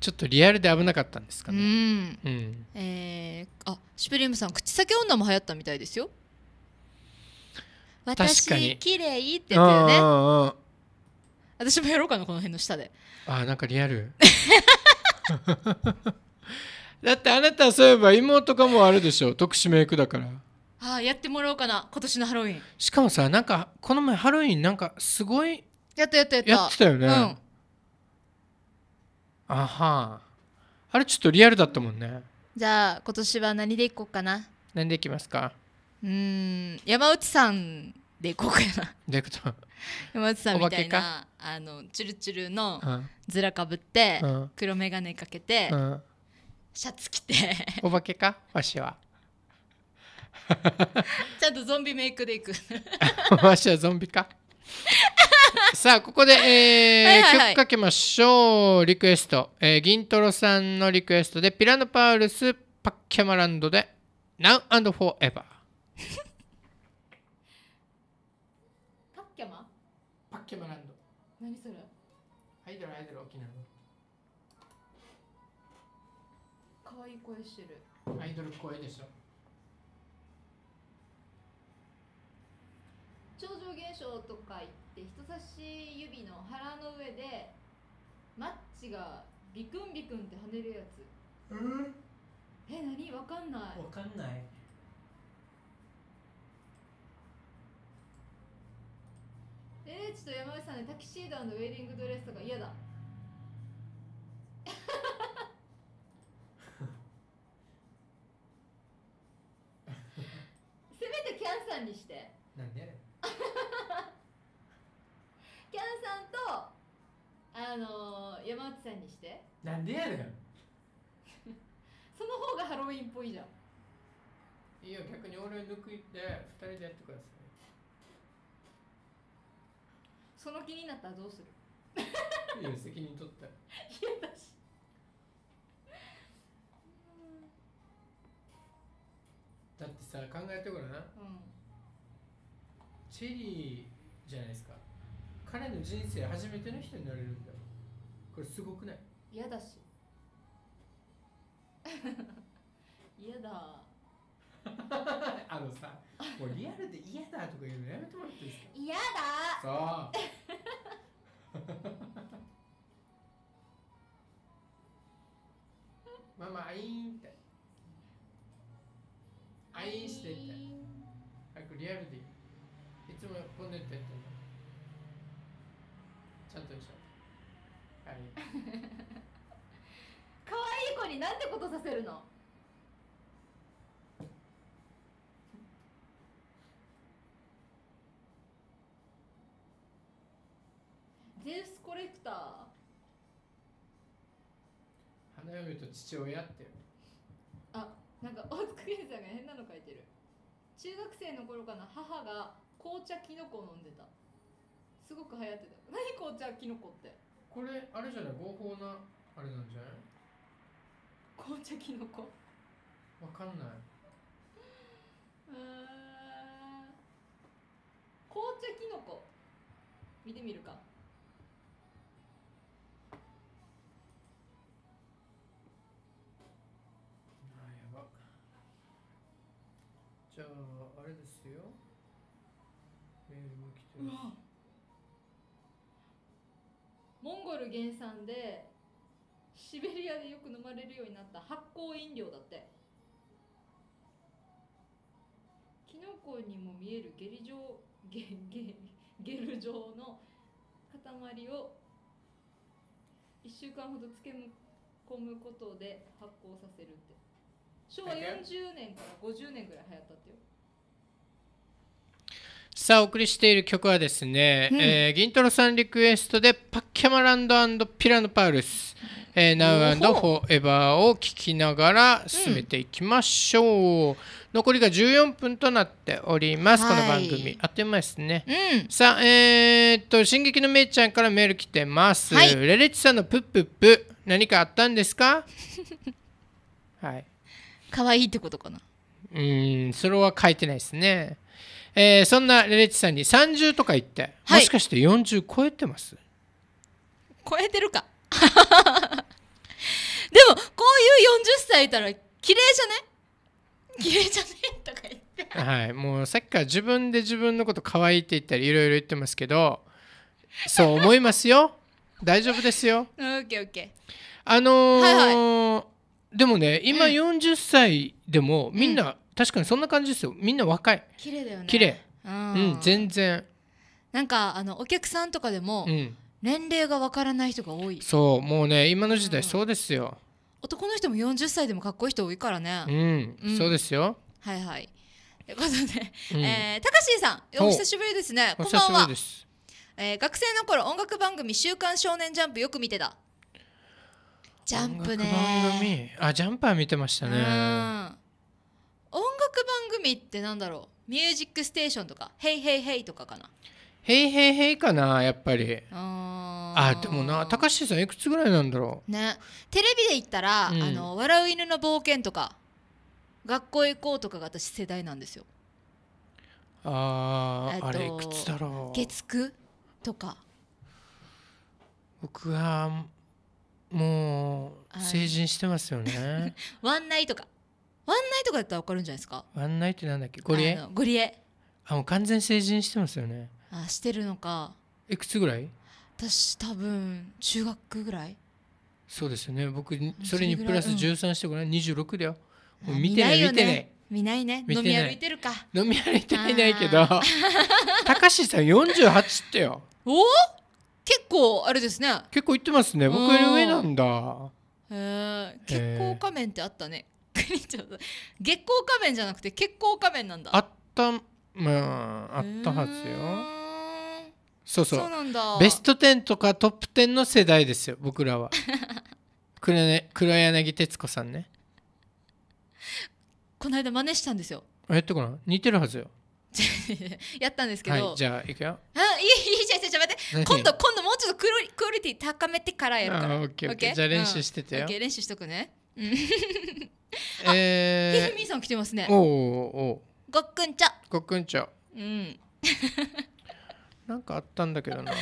ちょっとリアルで危なかったんですかね。うん。うん、えー、あ、シュプリームさん、口先女も流行ったみたいですよ。私綺麗って言ったよね。私もやろうかなこの辺の下であなんかリアルだってあなたそういえば妹かもあるでしょ特殊メイクだからああやってもらおうかな今年のハロウィンしかもさなんかこの前ハロウィンなんかすごいやったやったやったやってたよね、うん、あはあれちょっとリアルだったもんねじゃあ今年は何でいこうかな何でいきますかうん山内さんでこうかなじゃと山内さんみたいなあのチュルチュルのずらかぶって、うん、黒眼鏡かけて、うん、シャツ着てお化けかわしは ちゃんとゾンビメイクでいく わしはゾンビか さあここで、えーはいはいはい、曲かけましょうリクエスト、えー、銀トロさんのリクエストでピラノパウルスパッキャマランドで Now and Forever 声してるアイドル声でしょ超常現象とか言って人差し指の腹の上でマッチがビクンビクンって跳ねるやつうんえ何わかんないわかんないレちょっと山内さんでタキシードのウェディングドレスとか嫌ださんにしてなんで キャンさんとあのー、山内さんにしてなんでやねん その方がハロウィンっぽいじゃんいいよ逆に俺抜いて2人でやってくださいその気になったらどうするいや責任取った いやだしだってさ考えてごらん、うんチェリーじゃないですか彼の人生初めての人になれるんだよこれすごくない嫌だし 嫌だあのさもうリアルで嫌だとか言うのやめてもらっていいですか嫌だそうママアイーンってアイーンしてって早くリアルでんでってやってちゃんとでしょはい可愛い子になんてことさせるのゼウスコレクター花嫁と父親ってあなんか大塚健さんが変なの書いてる中学生の頃かな母が紅茶きのこ飲んでたすごく流行ってた何紅茶きのこってこれあれじゃない合法なあれなんじゃない紅茶きのこわかんないうん紅茶きのこ見てみるか原産でシベリアでよく飲まれるようになった発酵飲料だってキノコにも見えるゲ痢状ゲゲゲル状の塊を1週間ほど漬け込むことで発酵させるって昭和40年から50年ぐらい流行ったってよさあお送りしている曲はですね、うん、えー、銀トロさんリクエストで「パッキャマランドピラノパウルス」えー「Now and Forever」を聴きながら進めていきましょう、うん、残りが14分となっております、はい、この番組あっという間ですね、うん、さあえー、っと「進撃のめいちゃん」からメール来てます、はい、レレチさんのプップップ何かあったんですか はい可愛いってことかなうんそれは書いてないですねえー、そんなレレチさんに30とか言って、はい、もしかして40超えてます超えてるか でもこういう40歳いたら綺麗じゃね綺麗じゃねとか言ってはいもうさっきから自分で自分のこと可愛いって言ったりいろいろ言ってますけどそう思いますよ 大丈夫ですよオッケーオッケーあのーはいはい、でもね今40歳でもみんな確かにそんな感じですよみんな若い綺麗だよね綺麗うん、うん、全然なんかあのお客さんとかでも、うん、年齢がわからない人が多いそうもうね今の時代そうですよ、うん、男の人も40歳でもかっこいい人多いからねうん、そうですよはいはいということで、うん、えー、たかしさんお久しぶりですねこんばんはえー、学生の頃音楽番組「週刊少年ジャンプ」よく見てたジャンプねあジャンパー見てましたね音楽番組ってなんだろうミュージックステーションとか「ヘイヘイヘイ」とかかな「ヘイヘイヘイ」かなやっぱりああでもな高橋さんいくつぐらいなんだろうねテレビで言ったら、うん、あの「笑う犬の冒険」とか「学校へ行こう」とかが私世代なんですよあ、えっと、あれいくつだろう月9とか僕はもう成人してますよね ワンナイとかワンナイとかだったらわかるんじゃないですかワンナイってなんだっけゴリエゴリエあもう完全成人してますよねあしてるのかいくつぐらい私多分中学ぐらいそうですよね僕それにプラス十三してごらん、うん、2だよもう見てない見てない見ないね飲み歩いてるか飲み歩いてないけどたかしさん48ってよお結構あれですね結構いってますね僕より上なんだへえ結構仮面ってあったねにちょっと月光仮面じゃなくて血光仮面なんだあったまああったはずよそうそうベスト10とかトップ10の世代ですよ僕らは 黒,、ね、黒柳徹子さんねこの間真似したんですよやってこら似てるはずよ やったんですけど、はい、じゃあいくよあいいいいじゃんじゃ待って今度今度もうちょっとクオリティ高めてからやるからオッケーオッケーじゃあ練習しててよ、うん、練習しとくねええー。ひふみさん来てますね。おうおうごっくんちゃ。ごっくんちゃ。うん。なんかあったんだけどな。は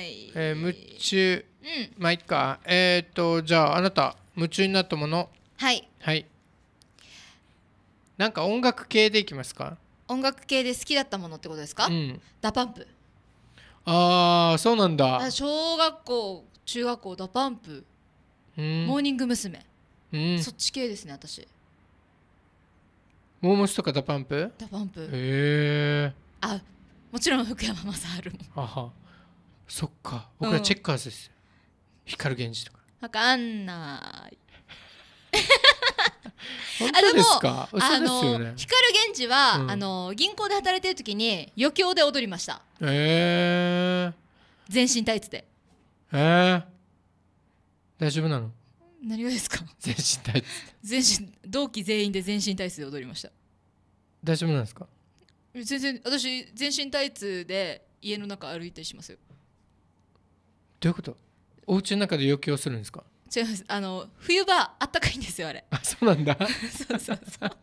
い。えー、夢中。うん。まあ、いっか。えっ、ー、と、じゃあ、あなた、夢中になったもの。はい。はい。なんか音楽系でいきますか。音楽系で好きだったものってことですか。うん。ダパンプ。ああ、そうなんだ。小学校、中学校、ダパンプ。うん、モーニング娘。うんそっち系ですね私モーモスとかダパンプダパンプへえあもちろん福山雅治もあはそっか僕らチェッカーズですよ、光源氏とかわかんない 本当ですかあでの光源氏は、うんあの銀行で働いてる時に余興で踊りましたえー、全身タイツでえー、大丈夫なの何がですか 全身タイツ全身同期全員で全身タイツで踊りました大丈夫なんですか全然私全身タイツで家の中歩いたりしますよどういうことお家の中で余興するんですか違いますあの冬場あったかいんですよあれあそうなんだ そうそうそう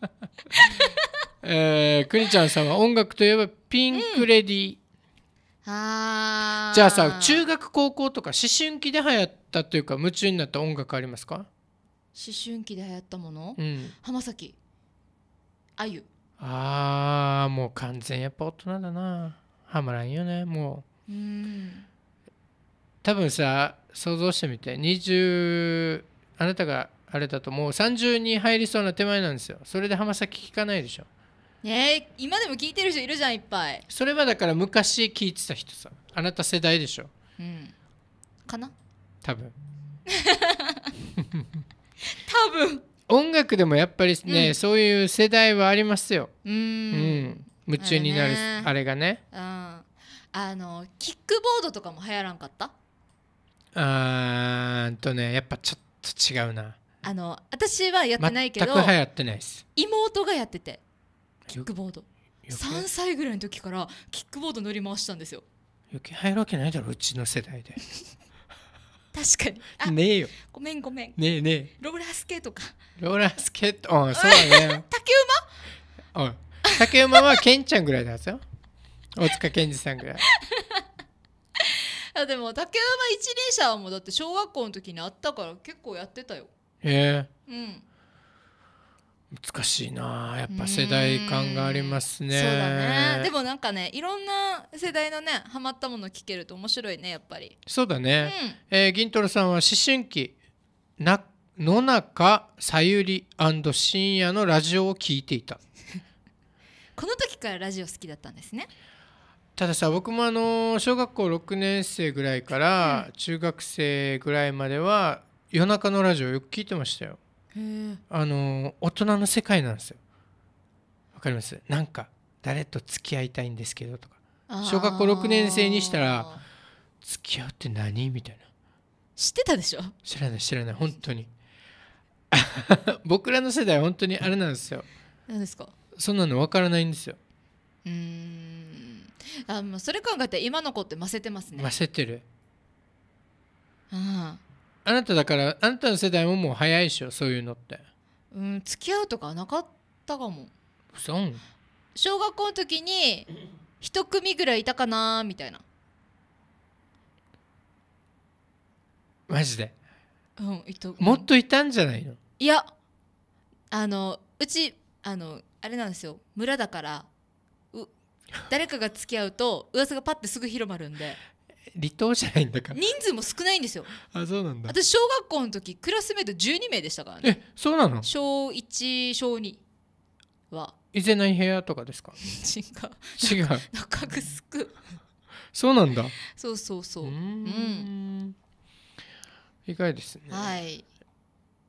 えー、くにちゃんさんは音楽といえばピンクレディー、うんあじゃあさ中学高校とか思春期で流行ったというか夢中になった音楽ありますか思春期で流行ったもの、うん、浜崎あゆあーもう完全やっぱ大人だなハマらんよねもううん多分さ想像してみて20あなたがあれだともう30に入りそうな手前なんですよそれで浜崎聞かないでしょね今でも聞いてる人いるじゃんいっぱいそれはだから昔聞いてた人さあなた世代でしょうんかな多分 多分音楽でもやっぱりね、うん、そういう世代はありますようん、うん、夢中になるあれ,、がね、うん、あのキックボードとかも流行らんかったあんとねやっぱちょっと違うなあの私はやってないけど全く流行ってないです妹がやっててキックボード3歳ぐらいの時からキックボード乗り回したんですよ余計入るわけないだろうちの世代で確かにねえよごめんごめんねえねえローラースケートかローラースケートうんそうだね 竹馬うん竹馬はケンちゃんぐらいだぞ大塚健二さんぐらい あでも竹馬一輪車はもうだって小学校の時にあったから結構やってたよへえー、うん難しいなやっぱ世代感がありますねそうだねでもなんかねいろんな世代のねハマったもの聞けると面白いねやっぱりそうだね、うん、えー、銀トロさんは思春期な野中さゆり深夜のラジオを聞いていた この時からラジオ好きだったんですねたださ僕もあの小学校6年生ぐらいから中学生ぐらいまでは夜中のラジオよく聞いてましたよあの大人の世界なんですよわかりますなんか誰と付き合いたいんですけどとか小学校6年生にしたら付き合うって何みたいな知ってたでしょ知らない知らない本当に 僕らの世代本当にあれなんですよ何ですかそんなのわからないんですようんあもうそれ考えて今の子ってませてますねませてるあああなただからあなたの世代ももう早いでしょそういうのってうん付き合うとかなかったかもそう小学校の時に一組ぐらいいたかなみたいなマジでうんいともっといたんじゃないのいやあのうちあのあれなんですよ村だから誰かが付き合うと噂がパッてすぐ広まるんで離島じゃないんだから人数も少ないんですよあそうなんだ私小学校の時クラスメート12名でしたからねえそうなの小1小2は伊勢ない部屋とかですか違う違う中ぐくそうなんだそうそうそううん意外ですねはい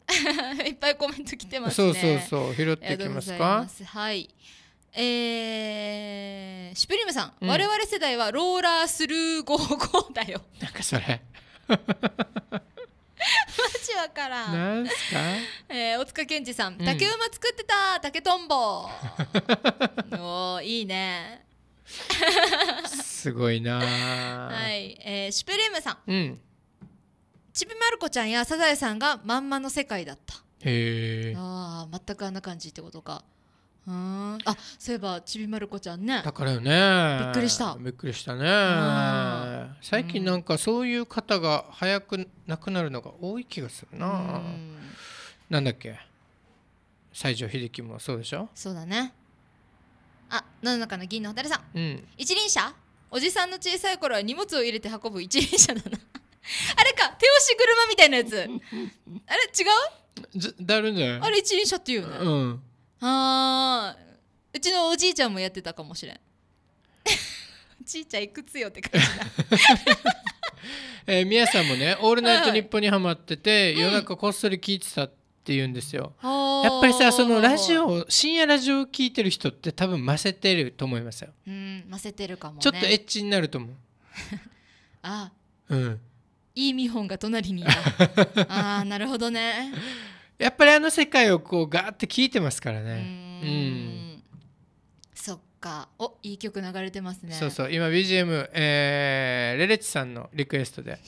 いっぱいコメント来てますねそうそうそう拾っていきますかはいえー、シュプリームさん、うん、我々世代はローラースルー55だよ なんかそれマジわからん。なんすか。えー、大塚健二さん、うん、竹馬作ってた、竹とんぼ。おいいね。すごいな。はい、えー、シュプリームさん。うん。ちびまる子ちゃんやサザエさんがまんまの世界だった。へえ。ああ、全くあんな感じってことか。あそういえばちびまる子ちゃんねだからよねびっくりしたびっくりしたね最近なんかそういう方が早く亡くなるのが多い気がするななんだっけ西城秀樹もそうでしょそうだねあ何の中の銀の蛍さん、うん、一輪車おじさんの小さい頃は荷物を入れて運ぶ一輪車だな あれか手押し車みたいなやつ あれ違うだるんじゃないあれ一輪車っていうねうんああうちのおじいちゃんもやってたかもしれんおじいちゃんいくつよって感じだ えー、宮さんもね「オールナイトニッポン」にはまってて、夜中こっそり聞いてたって言うんですよ、うん、やっぱりさそのラジオ深夜ラジオを聞いてる人って多分ませてると思いますようんませてるかも、ね、ちょっとエッチになると思う あうんいい見本が隣にいた ああなるほどねやっぱりあの世界をこうガーって聞いてますからねうんそっかおいい曲流れてますねそうそう今 BGM、えー、レレッチさんのリクエストで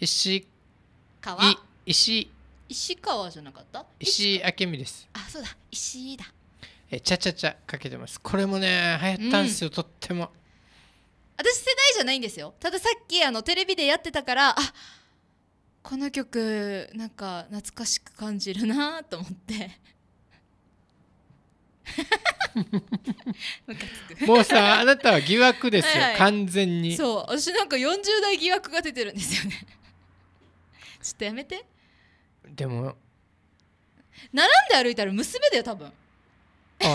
石川石石川じゃなかった石明美ですあそうだ石だえちゃちゃちゃかけてますこれもね流行ったんですよ、うん、とっても私世代じゃないんですよたださっきあのテレビでやってたからあこの曲なんか懐かしく感じるなと思って もうさあなたは疑惑ですよ、はいはい、完全にそう私なんか40代疑惑が出てるんですよね ちょっとやめてでも並んで歩いたら娘だよ多分おい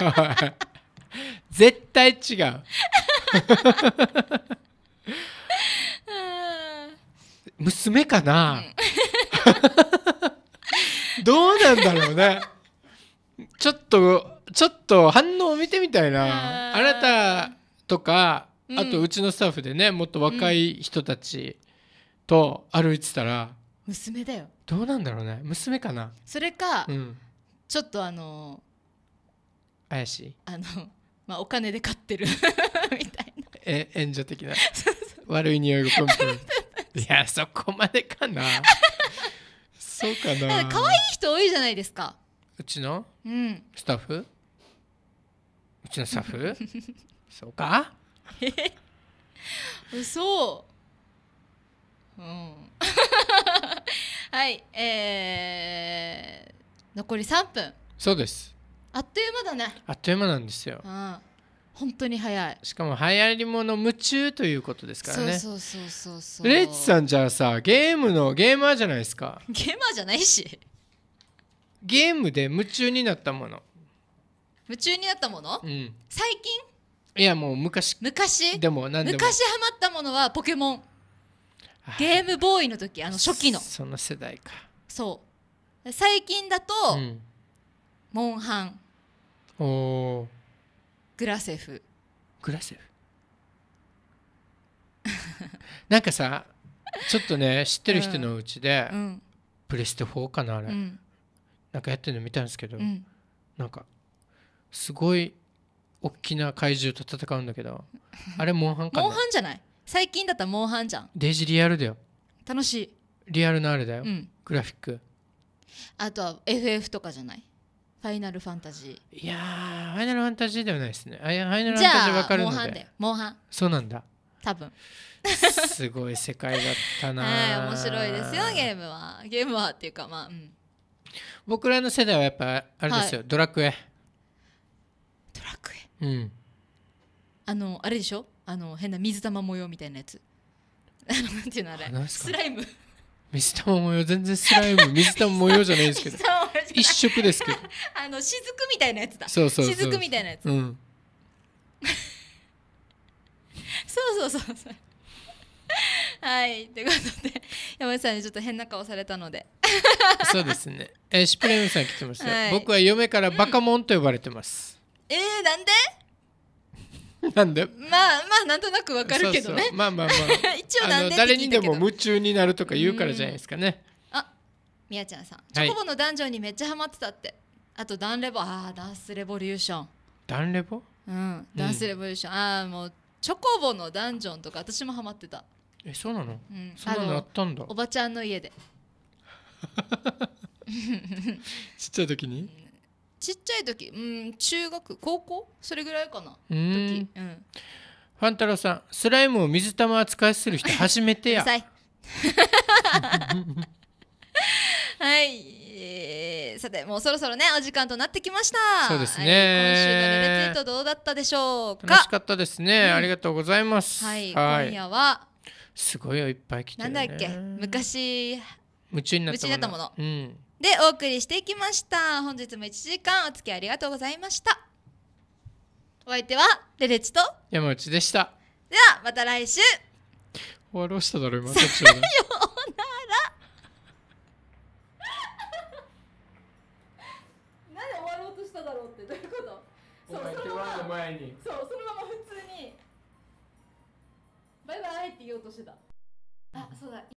おい絶対違う 娘かな、どうなんだろうねちょっとちょっと反応を見てみたいなあなたとか、あとうちのスタッフでねもっと若い人たちと歩いてたら、娘だよどうなんだろうね娘かなそれか、うん、ちょっとあの怪しいあの、まあ、お金で買ってる みたいなえ援助的な悪い匂いがプンプンいやそこまでかなそうかな可愛い人多いじゃないですかうちの、うん、スタッフうちのスタッフ そうかえ 嘘うん はいえー、残り3分そうですあっという間だねあっという間なんですよ、うん本当に早いしかも流行りもの夢中ということですからねそうそうそうそうレッツさんじゃあさゲームのゲーマーじゃないですかゲーマーじゃないしゲームで夢中になったもの夢中になったもの、うん、最近いやもう昔昔でも何でも昔ハマったものはポケモンゲームボーイの時あの初期のその世代かそう最近だと、うん、モンハンおおグラセフグラセフ なんかさちょっとね知ってる人のうちで、うん、プレステ4かなあれ、うん、なんかやってるの見たんですけど、うん、なんかすごい大きな怪獣と戦うんだけどあれモンハンかなモンハンじゃない最近だったらモンハンじゃんデイジリアルだよ楽しいリアルなあれだよ、うん、グラフィックあとは FF とかじゃないファイナルファンタジーいやーファイナルファンタジーではないですねファイナルファンタジー分かるのでモンハンモンハンそうなんだ多分すごい世界だったな、はい、面白いですよゲームはゲームはっていうかまあ、うん、僕らの世代はやっぱあれですよ、はい、ドラクエドラクエうんあのあれでしょあの変な水玉模様みたいなやつなんていうのあれスライム水玉模様全然スライム水玉模様じゃないですけど一色ですけど あの雫みたいなやつだそうそうそう雫みたいなやつ、うそうそうそうそうはいということで山内さんにちょっと変な顔されたのでそうですねえシュプレムさん来てました、はい、僕は嫁からバカモンと呼ばれてます、うん、えー、なんでなんでまあまあなんとなくわかるけどねまあまあまあ 一応なんで誰にでも夢中になるとか言うからじゃないですかね、みやちゃんさん、チョコボのダンジョンにめっちゃハマってたって。あとダンレボ、ああ、ダンスレボリューション。ダンレボうん、ダンスレボリューション。ああ、もう、チョコボのダンジョンとか私もハマってた。え、そうなのうん。そうなのあったんだ。おばちゃんの家で。ちっちゃい時に、ちっちゃい時、うん、中学、高校それぐらいかな。うん。うん。ファンタロウさん、スライムを水玉扱いする人初めてや。はい、えー、さてもうそろそろねお時間となってきましたそうですね、はい、今週のレベツトどうだったでしょうか楽しかったですね、うん、ありがとうございますはい、はい、今夜はすごいよいっぱい来て、ね、なんだっけ昔夢中になったもの、うん、でお送りしていきました本日も1時間お付き合いありがとうございましたお相手はレレチと山内でしたではまた来週終わろうしただろ今そお前手話前にそうそのまま普通にバイバイって言おうとしてたあそうだ